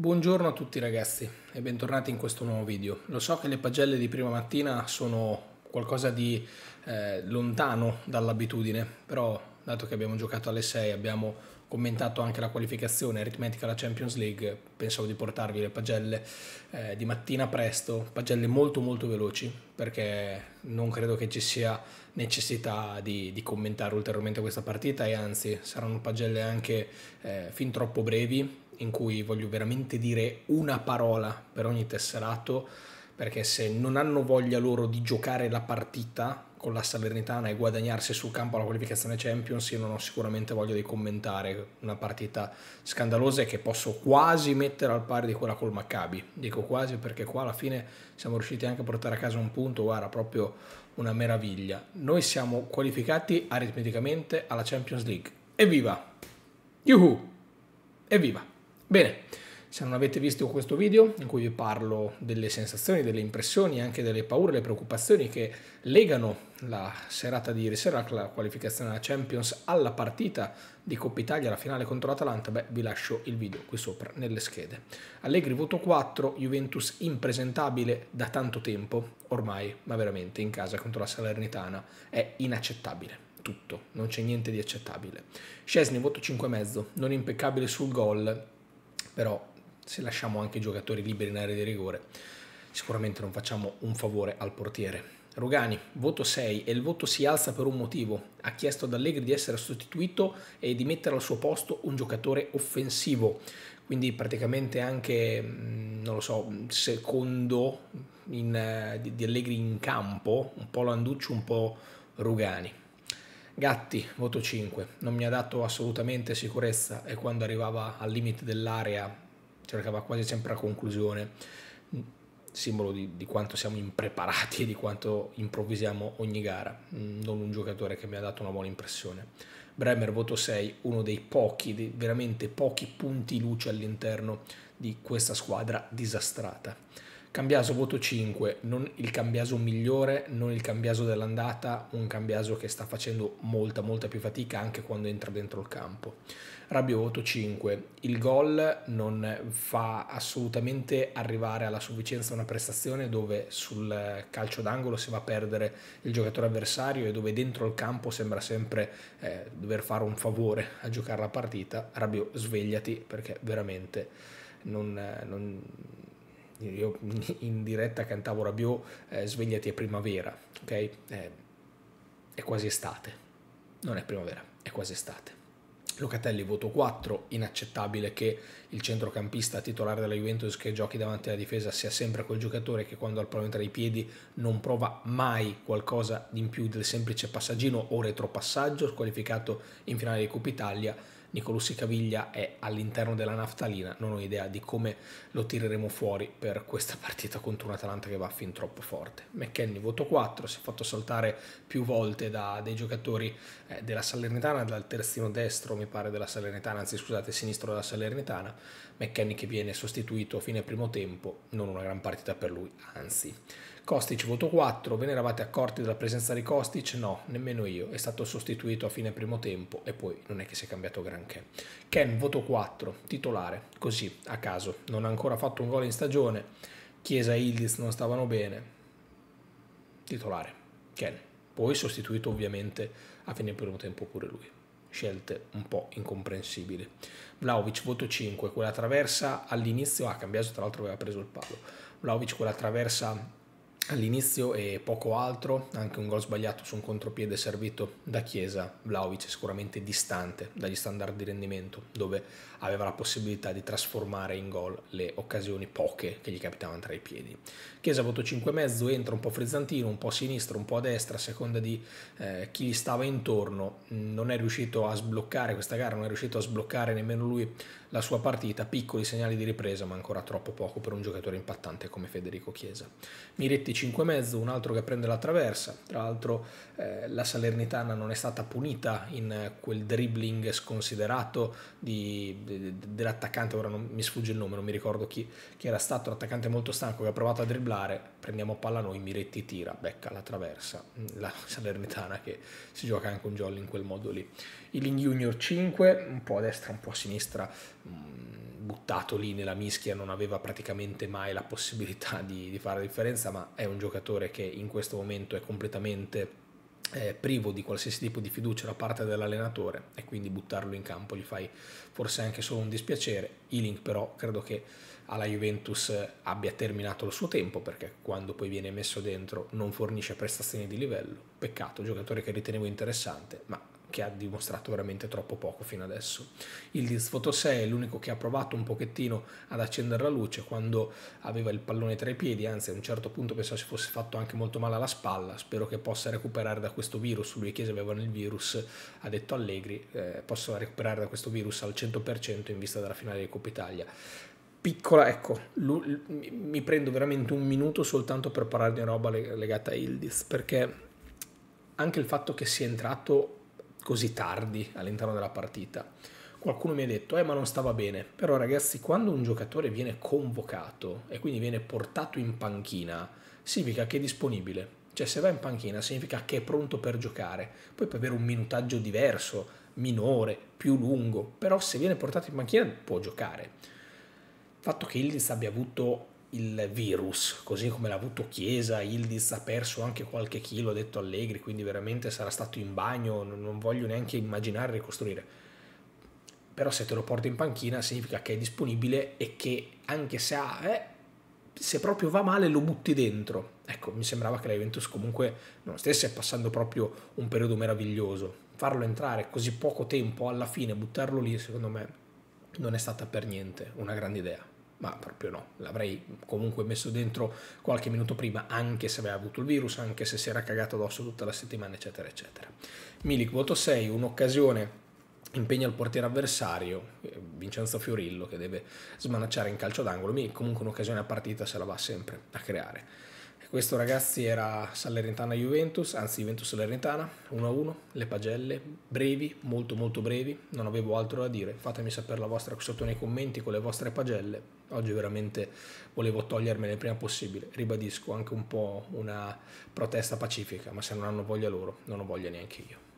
Buongiorno a tutti ragazzi e bentornati in questo nuovo video. Lo so che le pagelle di prima mattina sono qualcosa di eh, lontano dall'abitudine, però dato che abbiamo giocato alle 6, abbiamo commentato anche la qualificazione aritmetica alla Champions League, pensavo di portarvi le pagelle eh, di mattina presto, pagelle molto molto veloci, perché non credo che ci sia necessità di, di commentare ulteriormente questa partita e anzi saranno pagelle anche eh, fin troppo brevi in cui voglio veramente dire una parola per ogni tesserato, perché se non hanno voglia loro di giocare la partita con la Salernitana e guadagnarsi sul campo la qualificazione Champions, io non ho sicuramente voglia di commentare una partita scandalosa e che posso quasi mettere al pari di quella col Maccabi. Dico quasi perché qua alla fine siamo riusciti anche a portare a casa un punto, guarda, proprio una meraviglia. Noi siamo qualificati aritmeticamente alla Champions League. Evviva! Yuhu! Evviva! Bene, se non avete visto questo video in cui vi parlo delle sensazioni, delle impressioni, anche delle paure, le preoccupazioni che legano la serata di ieri sera, la qualificazione alla Champions, alla partita di Coppa Italia, la finale contro l'Atalanta, beh vi lascio il video qui sopra nelle schede. Allegri voto 4, Juventus impresentabile da tanto tempo, ormai, ma veramente in casa contro la Salernitana è inaccettabile tutto, non c'è niente di accettabile. Scesni voto 5,5, non impeccabile sul gol, però se lasciamo anche i giocatori liberi in area di rigore sicuramente non facciamo un favore al portiere. Rugani, voto 6 e il voto si alza per un motivo. Ha chiesto ad Allegri di essere sostituito e di mettere al suo posto un giocatore offensivo. Quindi praticamente anche, mm, non lo so, secondo in, eh, di, Allegri in campo, un po' Landucci, un po' Rugani. Gatti, voto 5, non mi ha dato assolutamente sicurezza e quando arrivava al limite dell'area cercava quasi sempre la conclusione, mm, simbolo di, di, quanto siamo impreparati e di quanto improvvisiamo ogni gara, mm, non un giocatore che mi ha dato una buona impressione. Bremer, voto 6, uno dei pochi, dei veramente pochi punti luce all'interno di questa squadra disastrata. Cambiaso voto 5, non il cambiaso migliore, non il cambiaso dell'andata, un cambiaso che sta facendo molta molta più fatica anche quando entra dentro il campo. Rabio voto 5, il gol non fa assolutamente arrivare alla sufficienza una prestazione dove sul calcio d'angolo si va a perdere il giocatore avversario e dove dentro il campo sembra sempre eh, dover fare un favore a giocare la partita. Rabio svegliati perché veramente non, non io in diretta cantavo Rabiot, eh, svegliati è primavera, ok? Eh, è quasi estate, non è primavera, è quasi estate. Locatelli voto 4, inaccettabile che il centrocampista titolare della Juventus che giochi davanti alla difesa sia sempre quel giocatore che quando ha il pallone tra i piedi non prova mai qualcosa di in più del semplice passaggino o retropassaggio, squalificato in finale di Coppa Italia Nicolussi Caviglia è all'interno della naftalina, non ho idea di come lo tireremo fuori per questa partita contro un Atalanta che va fin troppo forte. McKenny voto 4, si è fatto saltare più volte da dei giocatori eh, della Salernitana, dal terzino destro mi pare della Salernitana, anzi scusate sinistro della Salernitana, McKenny che viene sostituito a fine primo tempo, non una gran partita per lui, anzi. Kostic voto 4, ve ne eravate accorti della presenza di Kostic? No, nemmeno io, è stato sostituito a fine primo tempo e poi non è che si è cambiato granché. Ken voto 4, titolare, così, a caso, non ha ancora fatto un gol in stagione, Chiesa e Ildiz non stavano bene, titolare, Ken, poi sostituito ovviamente a fine primo tempo pure lui. Scelte un po' incomprensibili. Vlaovic voto 5, quella traversa all'inizio ha ah, cambiato, tra l'altro aveva preso il palo. Vlaovic quella traversa all'inizio e poco altro, anche un gol sbagliato su un contropiede servito da Chiesa, Vlaovic è sicuramente distante dagli standard di rendimento, dove aveva la possibilità di trasformare in gol le occasioni poche che gli capitavano tra i piedi. Chiesa voto 5,5, entra un po' frizzantino, un po' a sinistra, un po' a destra, a seconda di eh, chi gli stava intorno, non è riuscito a sbloccare questa gara, non è riuscito a sbloccare nemmeno lui la sua partita, piccoli segnali di ripresa ma ancora troppo poco per un giocatore impattante come Federico Chiesa. Miretti 5,5, un altro che prende la traversa, tra l'altro eh, la Salernitana non è stata punita in quel dribbling sconsiderato di, de, dell'attaccante, ora non, mi sfugge il nome, non mi ricordo chi, chi era stato, l'attaccante molto stanco che ha provato a dribblare, prendiamo palla noi, Miretti tira, becca la traversa, la Salernitana che si gioca anche un jolly in quel modo lì. Ealing Junior 5, un po' a destra, un po' a sinistra buttato lì nella mischia non aveva praticamente mai la possibilità di, di fare la differenza, ma è un giocatore che in questo momento è completamente eh, privo di qualsiasi tipo di fiducia da parte dell'allenatore e quindi buttarlo in campo gli fai forse anche solo un dispiacere. Ealing però credo che alla Juventus abbia terminato il suo tempo perché quando poi viene messo dentro non fornisce prestazioni di livello. Peccato, giocatore che ritenevo interessante, ma che ha dimostrato veramente troppo poco fino adesso. Il Diz Photo 6 è l'unico che ha provato un pochettino ad accendere la luce quando aveva il pallone tra i piedi, anzi a un certo punto pensavo si fosse fatto anche molto male alla spalla, spero che possa recuperare da questo virus, lui e Chiesa avevano il virus, ha detto Allegri, eh, possono recuperare da questo virus al 100% in vista della finale di Coppa Italia piccola, ecco, mi prendo veramente un minuto soltanto per parlare di una roba legata a Ildiz, perché anche il fatto che sia entrato così tardi all'interno della partita. Qualcuno mi ha detto, eh ma non stava bene, però ragazzi quando un giocatore viene convocato e quindi viene portato in panchina, significa che è disponibile, cioè se va in panchina significa che è pronto per giocare, poi può avere un minutaggio diverso, minore, più lungo, però se viene portato in panchina può giocare. Il fatto che Ildiz abbia avuto il virus, così come l'ha avuto Chiesa, Ildiz ha perso anche qualche chilo, ha detto Allegri, quindi veramente sarà stato in bagno, non voglio neanche immaginare ricostruire. Però se te lo porti in panchina significa che è disponibile e che anche se ha, eh, se proprio va male lo butti dentro. Ecco, mi sembrava che la Juventus comunque non stesse passando proprio un periodo meraviglioso. Farlo entrare così poco tempo alla fine, buttarlo lì, secondo me non è stata per niente una grande idea ma proprio no, l'avrei comunque messo dentro qualche minuto prima, anche se aveva avuto il virus, anche se si era cagato addosso tutta la settimana, eccetera, eccetera. Milik, voto 6, un'occasione impegna il portiere avversario, eh, Vincenzo Fiorillo, che deve smanacciare in calcio d'angolo, Milik comunque un'occasione a partita se la va sempre a creare. Questo ragazzi era Salernitana-Juventus, anzi Juventus-Salernitana, 1-1, le pagelle brevi, molto molto brevi, non avevo altro da dire, fatemi sapere la vostra qui sotto nei commenti con le vostre pagelle, oggi veramente volevo togliermele il prima possibile, ribadisco anche un po' una protesta pacifica, ma se non hanno voglia loro, non ho voglia neanche io.